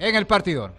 en el partidor.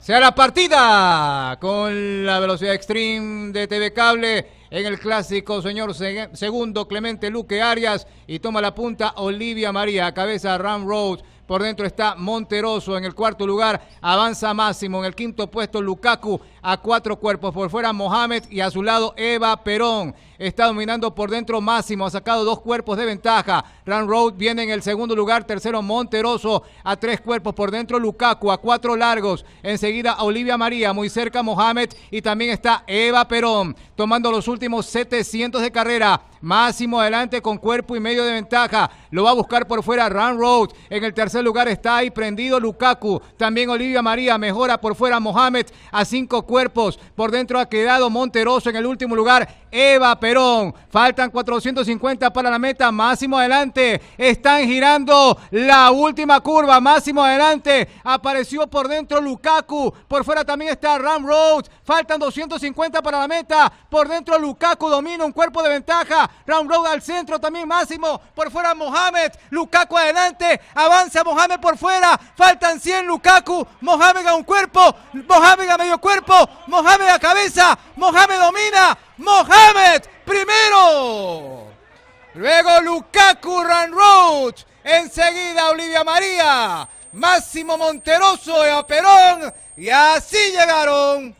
Sea la partida con la velocidad extreme de TV Cable en el clásico, señor segundo Clemente Luque Arias y toma la punta Olivia María, cabeza Ram Road. Por dentro está Monteroso en el cuarto lugar, avanza Máximo en el quinto puesto Lukaku, a cuatro cuerpos. Por fuera Mohamed y a su lado Eva Perón. Está dominando por dentro Máximo, ha sacado dos cuerpos de ventaja. Run Road viene en el segundo lugar, tercero Monteroso a tres cuerpos por dentro Lukaku a cuatro largos. Enseguida Olivia María, muy cerca Mohamed y también está Eva Perón tomando los últimos 700 de carrera. Máximo adelante con cuerpo y medio de ventaja. Lo va a buscar por fuera Run Road. En el tercer lugar está ahí prendido Lukaku. También Olivia María mejora por fuera Mohamed a cinco cuerpos. Por dentro ha quedado Monteroso en el último lugar. Eva Perón. Faltan 450 para la meta. Máximo adelante. Están girando la última curva. Máximo adelante. Apareció por dentro Lukaku. Por fuera también está Ram Rhodes. Faltan 250 para la meta. Por dentro Lukaku domina un cuerpo de ventaja. Ram Rhodes al centro también máximo. Por fuera Mohamed. Lukaku adelante. Avanza Mohamed por fuera. Faltan 100 Lukaku. Mohamed a un cuerpo. Mohamed a medio cuerpo. Mohamed a cabeza. Mohamed domina. Mohamed primero. Luego Lukaku Road Enseguida Olivia María. Máximo Monteroso y Aperón, Perón. Y así llegaron